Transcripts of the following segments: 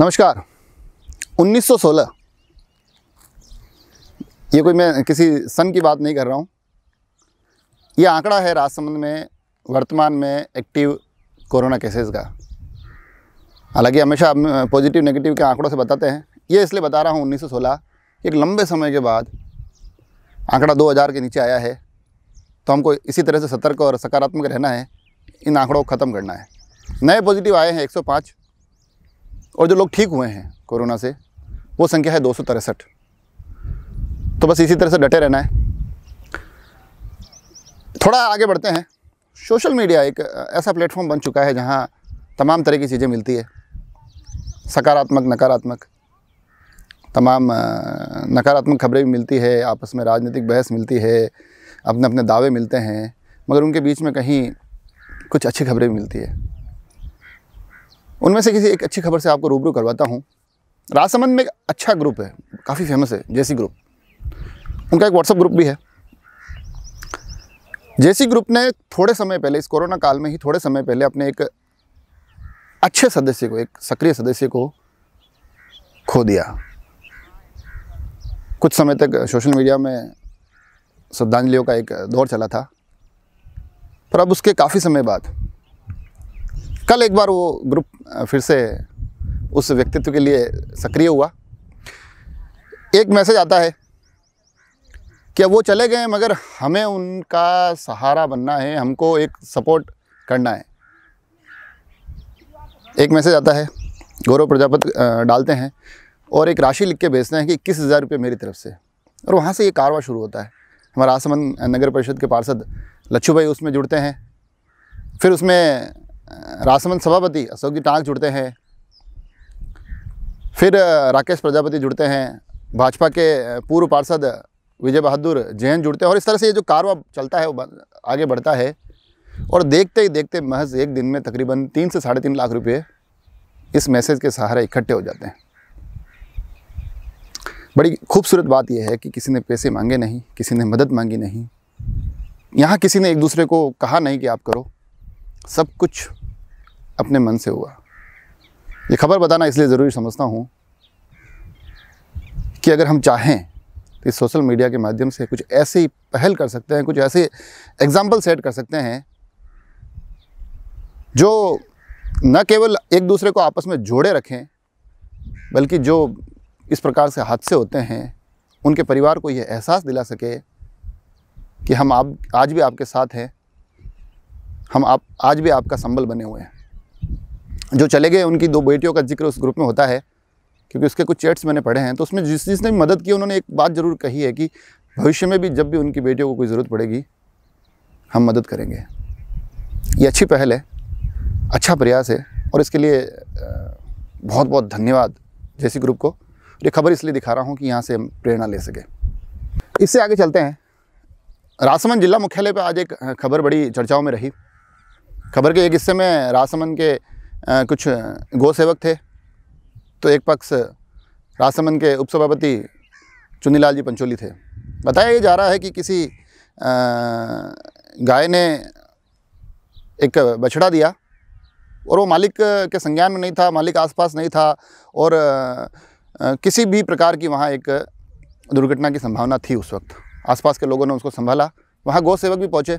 नमस्कार 1916 ये कोई मैं किसी सन की बात नहीं कर रहा हूँ ये आंकड़ा है राजसमंद में वर्तमान में एक्टिव कोरोना केसेस का हालांकि हमेशा पॉजिटिव नेगेटिव के आंकड़ों से बताते हैं ये इसलिए बता रहा हूँ 1916 एक लंबे समय के बाद आंकड़ा 2000 के नीचे आया है तो हमको इसी तरह से सतर्क और सकारात्मक रहना है इन आंकड़ों को ख़त्म करना है नए पॉजिटिव आए हैं 105 और जो लोग ठीक हुए हैं कोरोना से वो संख्या है दो तो बस इसी तरह से डटे रहना है थोड़ा आगे बढ़ते हैं सोशल मीडिया एक ऐसा प्लेटफॉर्म बन चुका है जहाँ तमाम तरह की चीज़ें मिलती है सकारात्मक नकारात्मक तमाम नकारात्मक खबरें भी मिलती है आपस में राजनीतिक बहस मिलती है अपने अपने दावे मिलते हैं मगर उनके बीच में कहीं कुछ अच्छी खबरें भी मिलती है उनमें से किसी एक अच्छी खबर से आपको रूबरू करवाता हूँ राजसमंद में एक अच्छा ग्रुप है काफ़ी फेमस है जेसी ग्रुप उनका एक व्हाट्सअप ग्रुप भी है जेसी ग्रुप ने थोड़े समय पहले इस कोरोना काल में ही थोड़े समय पहले अपने एक अच्छे सदस्य को एक सक्रिय सदस्य को खो दिया कुछ समय तक सोशल मीडिया में श्रद्धांजलियों का एक दौर चला था पर अब उसके काफ़ी समय बाद कल एक बार वो ग्रुप फिर से उस व्यक्तित्व के लिए सक्रिय हुआ एक मैसेज आता है कि वो चले गए मगर हमें उनका सहारा बनना है हमको एक सपोर्ट करना है एक मैसेज आता है गौरव प्रजापत डालते हैं और एक राशि लिख के भेजते हैं कि इक्कीस हज़ार रुपये मेरी तरफ से और वहाँ से ये कारवा शुरू होता है हमारा आसमन नगर परिषद के पार्षद लच्छू भाई उसमें जुड़ते हैं फिर उसमें रासमंद सभापति अशोक जी टांग जुड़ते हैं फिर राकेश प्रजापति जुड़ते हैं भाजपा के पूर्व पार्षद विजय बहादुर जैन जुड़ते हैं और इस तरह से ये जो कारवा चलता है वो आगे बढ़ता है और देखते ही देखते महज एक दिन में तकरीबन तीन से साढ़े तीन लाख रुपये इस मैसेज के सहारे इकट्ठे हो जाते हैं बड़ी खूबसूरत बात यह है कि किसी ने पैसे मांगे नहीं किसी ने मदद मांगी नहीं यहाँ किसी ने एक दूसरे को कहा नहीं कि आप करो सब कुछ अपने मन से हुआ ये खबर बताना इसलिए ज़रूरी समझता हूँ कि अगर हम चाहें तो इस सोशल मीडिया के माध्यम से कुछ ऐसी पहल कर सकते हैं कुछ ऐसे एग्ज़ाम्पल सेट कर सकते हैं जो न केवल एक दूसरे को आपस में जोड़े रखें बल्कि जो इस प्रकार से हादसे होते हैं उनके परिवार को यह एहसास दिला सके कि हम आप आज भी आपके साथ हैं हम आप आज भी आपका संबल बने हुए हैं जो चले गए उनकी दो बेटियों का जिक्र उस ग्रुप में होता है क्योंकि उसके कुछ चैट्स मैंने पढ़े हैं तो उसमें जिस जिसने भी मदद की उन्होंने एक बात ज़रूर कही है कि भविष्य में भी जब भी उनकी बेटियों को कोई ज़रूरत पड़ेगी हम मदद करेंगे ये अच्छी पहल है अच्छा प्रयास है और इसके लिए बहुत बहुत धन्यवाद जैसी ग्रुप को ये खबर इसलिए दिखा रहा हूँ कि यहाँ से हम प्रेरणा ले सकें इससे आगे चलते हैं राजसमंद जिला मुख्यालय पर आज एक खबर बड़ी चर्चाओं में रही खबर के एक हिस्से में राजसमंद के कुछ गौसेवक सेवक थे तो एक पक्ष राजसमंद के उपसभापति चुनीलाल जी पंचोली थे बताया जा रहा है कि किसी गाय ने एक बछड़ा दिया और वो मालिक के संज्ञान में नहीं था मालिक आसपास नहीं था और किसी भी प्रकार की वहाँ एक दुर्घटना की संभावना थी उस वक्त आसपास के लोगों ने उसको संभाला वहाँ गौ सेवक भी पहुँचे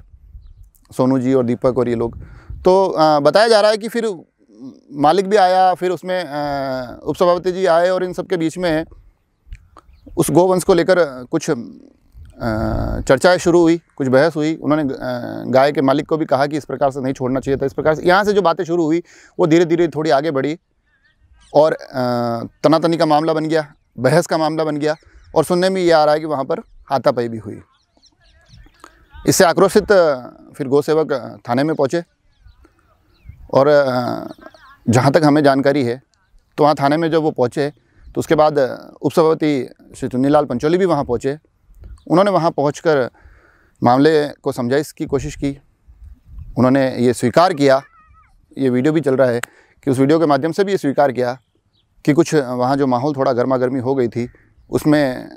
सोनू जी और दीपक और ये लोग तो बताया जा रहा है कि फिर मालिक भी आया फिर उसमें उपसभापति जी आए और इन सब के बीच में उस गोवंश को लेकर कुछ चर्चाएं शुरू हुई कुछ बहस हुई उन्होंने गाय के मालिक को भी कहा कि इस प्रकार से नहीं छोड़ना चाहिए था इस प्रकार से यहाँ से जो बातें शुरू हुई वो धीरे धीरे थोड़ी आगे बढ़ी और तनातनी का मामला बन गया बहस का मामला बन गया और सुनने में ये आ रहा है कि वहाँ पर हाथापाई भी हुई इससे आक्रोशित फिर गौसेवक थाने में पहुँचे और जहाँ तक हमें जानकारी है तो वहाँ थाने में जब वो पहुँचे तो उसके बाद उपसभापति श्री चुन्नीलाल पंचोली भी वहाँ पहुँचे उन्होंने वहाँ पहुँच मामले को समझाइश की कोशिश की उन्होंने ये स्वीकार किया ये वीडियो भी चल रहा है कि उस वीडियो के माध्यम से भी ये स्वीकार किया कि कुछ वहाँ जो माहौल थोड़ा गर्मा गर्मी हो गई थी उसमें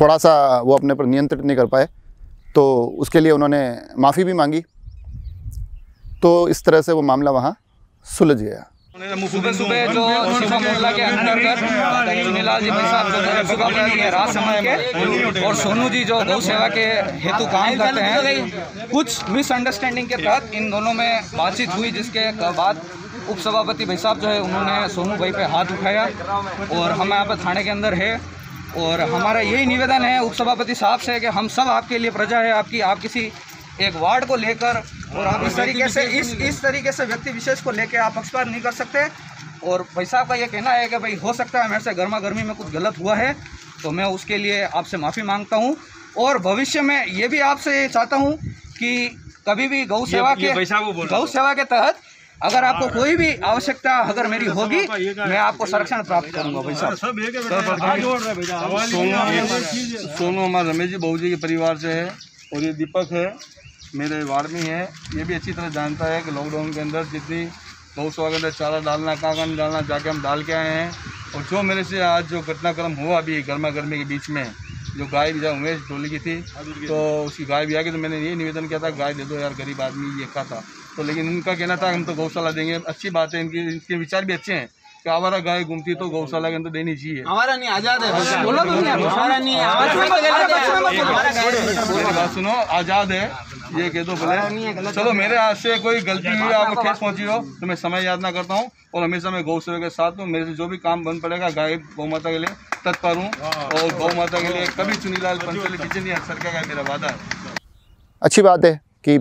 थोड़ा सा वो अपने पर नियंत्रित नहीं कर पाए तो उसके लिए उन्होंने माफ़ी भी मांगी तो इस तरह से वो मामला वहाँ सुलझ गया सुबह सुबह जो मोहल्ला के अंतर्गत जी जो सुबह के और सोनू जी जो गौ सेवा के हेतु काम करते हैं कुछ मिसअंडरस्टैंडिंग के तहत इन दोनों में बातचीत हुई जिसके बाद उप सभापति भाई साहब जो है उन्होंने सोनू भाई पे हाथ उठाया और हम यहाँ पर थाने के अंदर है और हमारा यही निवेदन है उप सभापति साहब से कि हम सब आपके लिए प्रजा है आपकी आप किसी एक वार्ड को लेकर और आप इस तरीके से इस इस तरीके से व्यक्ति विशेष को लेकर आप पक्षपात नहीं कर सकते और भाई साहब का ये कहना है कि भाई हो सकता है मेरे से गर्मा गर्मी में कुछ गलत हुआ है तो मैं उसके लिए आपसे माफ़ी मांगता हूँ और भविष्य में ये भी आपसे चाहता हूँ कि कभी भी गौ सेवा के गौ सेवा के तहत अगर आपको हाँ। कोई भी आवश्यकता अगर मेरी होगी मैं आपको संरक्षण प्राप्त करूंगा भाई साहब सोनू हमारे रमेश जी बहू जी के परिवार से है और ये दीपक है मेरे वार्ड में है ये भी अच्छी तरह जानता है कि लॉकडाउन के अंदर जितनी बहुत सौ अगर चारा डालना कहाँ कहाँ डालना जाके हम डाल के आए हैं और जो मेरे से आज जो घटनाक्रम हुआ अभी गर्मा गर्मी के बीच में जो गाय भी जाए उमेश टोली की थी तो उसकी गाय भी आ गई तो मैंने ये निवेदन किया था गाय दे दो यार गरीब आदमी ये कहा था तो लेकिन उनका कहना था हम तो गौशाला देंगे अच्छी बात है इनकी इनके विचार भी अच्छे हैं कावारा गाय घूमती तो गौशाला के अंदर देनी चाहिए हमारा नहीं आजाद है बोला तो नहीं हमारा नहीं आवाज में बदल बात सुनो आजाद है ये कह दो बोले चलो मेरे हाथ से कोई गलती हुई आपको खेत पहुंची हो तो मैं समय याद ना करता हूँ और हमेशा मैं गौ सेवा के साथ हूँ मेरे से जो भी काम बन पड़ेगा गाय गौ माता के लिए तत्पर हूँ और गौ माता के लिए कभी चुनीलाल पंचोली किचन नहीं सरकार क्या मेरा वादा है अच्छी बात है कि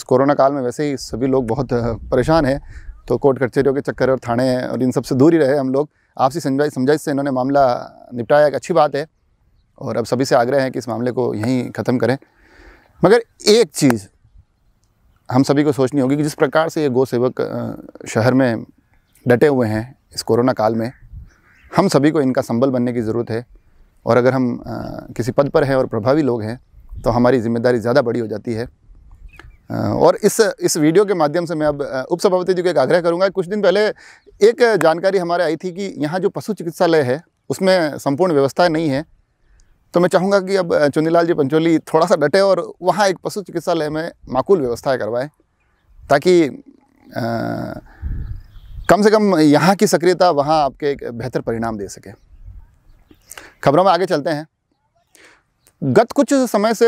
इस कोरोना काल में वैसे ही सभी लोग बहुत परेशान हैं तो कोर्ट कचहरियों के चक्कर और थाने और इन सब से दूर ही रहे हम लोग आपसी समझाई समझाइश से इन्होंने मामला निपटाया एक अच्छी बात है और अब सभी से आग्रह है कि इस मामले को यहीं ख़त्म करें मगर एक चीज़ हम सभी को सोचनी होगी कि जिस प्रकार से ये गो सेवक शहर में डटे हुए हैं इस कोरोना काल में हम सभी को इनका संबल बनने की ज़रूरत है और अगर हम किसी पद पर हैं और प्रभावी लोग हैं तो हमारी ज़िम्मेदारी ज़्यादा बड़ी हो जाती है और इस इस वीडियो के माध्यम से मैं अब उप सभापति जी को एक आग्रह करूंगा कुछ दिन पहले एक जानकारी हमारे आई थी कि यहाँ जो पशु चिकित्सालय है उसमें संपूर्ण व्यवस्था नहीं है तो मैं चाहूँगा कि अब चुनीलाल जी पंचोली थोड़ा सा डटे और वहाँ एक पशु चिकित्सालय में माकूल व्यवस्थाएँ करवाएँ ताकि कम से कम यहाँ की सक्रियता वहाँ आपके एक बेहतर परिणाम दे सके खबरों में आगे चलते हैं गत कुछ समय से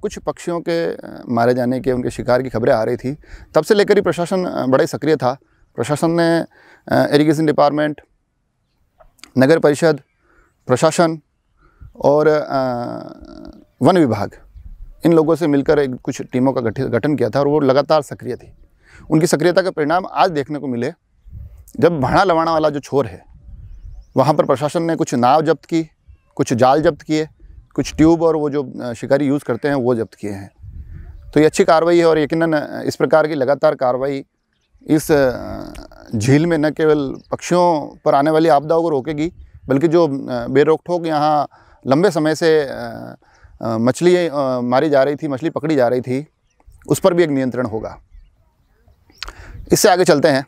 कुछ पक्षियों के मारे जाने के उनके शिकार की खबरें आ रही थी तब से लेकर ही प्रशासन बड़ा ही सक्रिय था प्रशासन ने इरिगेशन डिपार्टमेंट नगर परिषद प्रशासन और वन विभाग इन लोगों से मिलकर एक कुछ टीमों का गठन किया था और वो लगातार सक्रिय थी उनकी सक्रियता का परिणाम आज देखने को मिले जब भाड़ा लवाना वाला जो छोर है वहाँ पर प्रशासन ने कुछ नाव जब्त की कुछ जाल जब्त किए कुछ ट्यूब और वो जो शिकारी यूज़ करते हैं वो जब्त किए हैं तो ये अच्छी कार्रवाई है और यकीन इस प्रकार की लगातार कार्रवाई इस झील में न केवल पक्षियों पर आने वाली आपदाओं को रोकेगी बल्कि जो बेरोकठोक यहाँ लंबे समय से मछली मारी जा रही थी मछली पकड़ी जा रही थी उस पर भी एक नियंत्रण होगा इससे आगे चलते हैं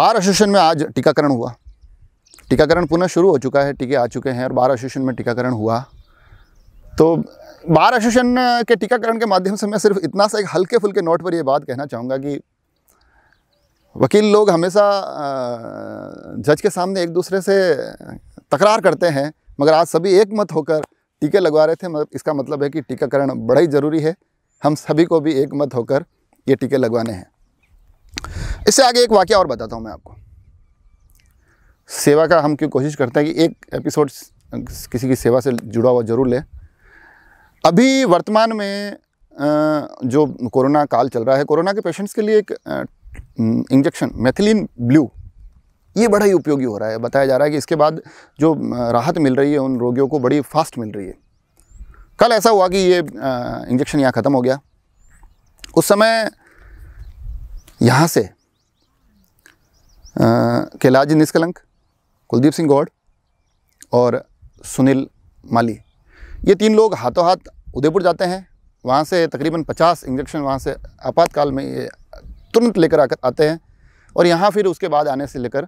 बार एसोसिएशन में आज टीकाकरण हुआ टीकाकरण पुनः शुरू हो चुका है टीके आ चुके हैं और बार एसोसिएशन में टीकाकरण हुआ तो बार एसोसिएशन के टीकाकरण के माध्यम से मैं सिर्फ इतना सा एक हल्के फुल्के नोट पर यह बात कहना चाहूँगा कि वकील लोग हमेशा जज के सामने एक दूसरे से तकरार करते हैं मगर आज सभी एक मत होकर टीके लगवा रहे थे मतलब इसका मतलब है कि टीकाकरण बड़ा ही ज़रूरी है हम सभी को भी एक मत होकर ये टीके लगवाने हैं इससे आगे एक वाक्य और बताता हूँ मैं आपको सेवा का हम क्यों कोशिश करते हैं कि एक एपिसोड किसी की सेवा से जुड़ा हुआ ज़रूर ले अभी वर्तमान में जो कोरोना काल चल रहा है कोरोना के पेशेंट्स के लिए एक इंजेक्शन मैथिलीन ब्लू ये बड़ा ही उपयोगी हो रहा है बताया जा रहा है कि इसके बाद जो राहत मिल रही है उन रोगियों को बड़ी फास्ट मिल रही है कल ऐसा हुआ कि ये इंजेक्शन यहाँ ख़त्म हो गया उस समय यहाँ से कैलाज निष्कलंक कुलदीप सिंह गौड़ और सुनील माली ये तीन लोग हाथों हाथ उदयपुर जाते हैं वहाँ से तकरीबन पचास इंजेक्शन वहाँ से आपातकाल में ये तुरंत लेकर आकर आते हैं और यहाँ फिर उसके बाद आने से लेकर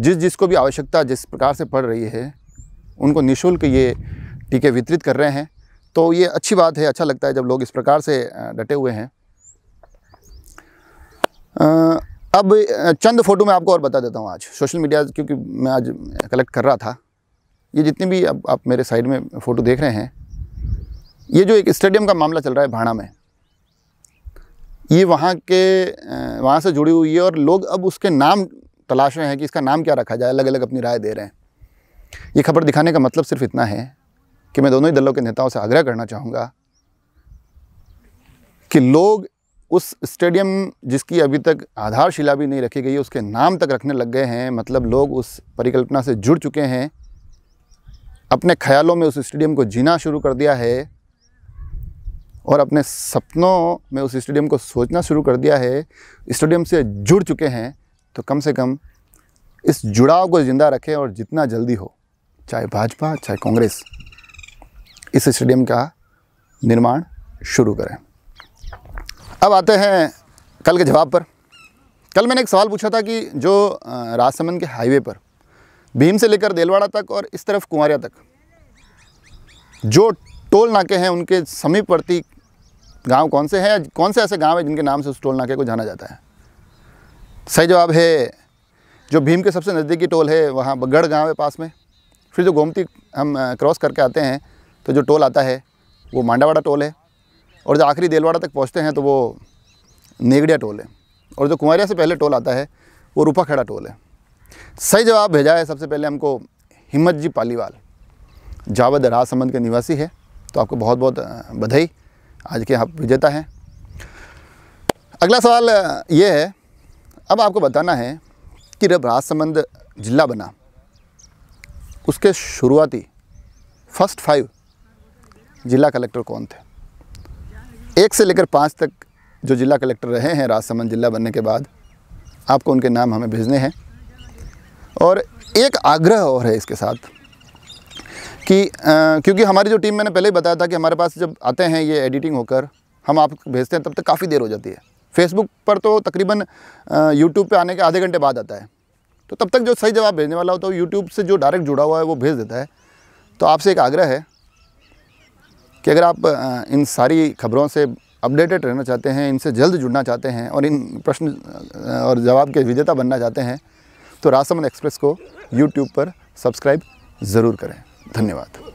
जिस जिसको भी आवश्यकता जिस प्रकार से पड़ रही है उनको निशुल्क ये टीके वितरित कर रहे हैं तो ये अच्छी बात है अच्छा लगता है जब लोग इस प्रकार से डटे हुए हैं अब चंद फ़ोटो मैं आपको और बता देता हूँ आज सोशल मीडिया क्योंकि मैं आज कलेक्ट कर रहा था ये जितनी भी अब आप मेरे साइड में फ़ोटो देख रहे हैं ये जो एक स्टेडियम का मामला चल रहा है भाड़ा में ये वहाँ के वहाँ से जुड़ी हुई है और लोग अब उसके नाम तलाश रहे हैं कि इसका नाम क्या रखा जाए अलग अलग अपनी राय दे रहे हैं ये खबर दिखाने का मतलब सिर्फ इतना है कि मैं दोनों ही दलों के नेताओं से आग्रह करना चाहूँगा कि लोग उस स्टेडियम जिसकी अभी तक आधारशिला भी नहीं रखी गई है उसके नाम तक रखने लग गए हैं मतलब लोग उस परिकल्पना से जुड़ चुके हैं अपने ख्यालों में उस स्टेडियम को जीना शुरू कर दिया है और अपने सपनों में उस स्टेडियम को सोचना शुरू कर दिया है स्टेडियम से जुड़ चुके हैं तो कम से कम इस जुड़ाव को ज़िंदा रखें और जितना जल्दी हो चाहे भाजपा चाहे कांग्रेस इस स्टेडियम का निर्माण शुरू करें अब आते हैं कल के जवाब पर कल मैंने एक सवाल पूछा था कि जो राजसमंद के हाईवे पर भीम से लेकर देलवाड़ा तक और इस तरफ कुंवरिया तक जो टोल नाके हैं उनके समीपवर्ती गांव कौन से हैं कौन से ऐसे गांव हैं जिनके नाम से उस टोल नाके को जाना जाता है सही जवाब है जो भीम के सबसे नज़दीकी टोल है वहाँ बगढ़ गाँव है पास में फिर जो गोमती हम क्रॉस करके आते हैं तो जो टोल आता है वो मांडावाड़ा टोल है और जो आखिरी देलवाड़ा तक पहुँचते हैं तो वो नेगड़िया टोल है और जो कुंवरिया से पहले टोल आता है वो रूपा खेड़ा टोल है सही जवाब भेजा है सबसे पहले हमको हिम्मत जी पालीवाल जावद राजसमंद के निवासी है तो आपको बहुत बहुत बधाई आज के आप विजेता हैं अगला सवाल ये है अब आपको बताना है कि जब राजसमंद जिला बना उसके शुरुआती फर्स्ट फाइव जिला कलेक्टर कौन थे एक से लेकर पाँच तक जो जिला कलेक्टर रहे हैं राजसमंद जिला बनने के बाद आपको उनके नाम हमें भेजने हैं और एक आग्रह और है इसके साथ कि आ, क्योंकि हमारी जो टीम मैंने पहले ही बताया था कि हमारे पास जब आते हैं ये एडिटिंग होकर हम आपको भेजते हैं तब तक काफ़ी देर हो जाती है फेसबुक पर तो तकरीबन यूट्यूब पे आने के आधे घंटे बाद आता है तो तब तक जो सही जवाब भेजने वाला होता है यूट्यूब से जो डायरेक्ट जुड़ा हुआ है वो भेज देता है तो आपसे एक आग्रह है कि अगर आप इन सारी खबरों से अपडेटेड रहना चाहते हैं इनसे जल्द जुड़ना चाहते हैं और इन प्रश्न और जवाब के विजेता बनना चाहते हैं तो रासमंद एक्सप्रेस को यूट्यूब पर सब्सक्राइब ज़रूर करें धन्यवाद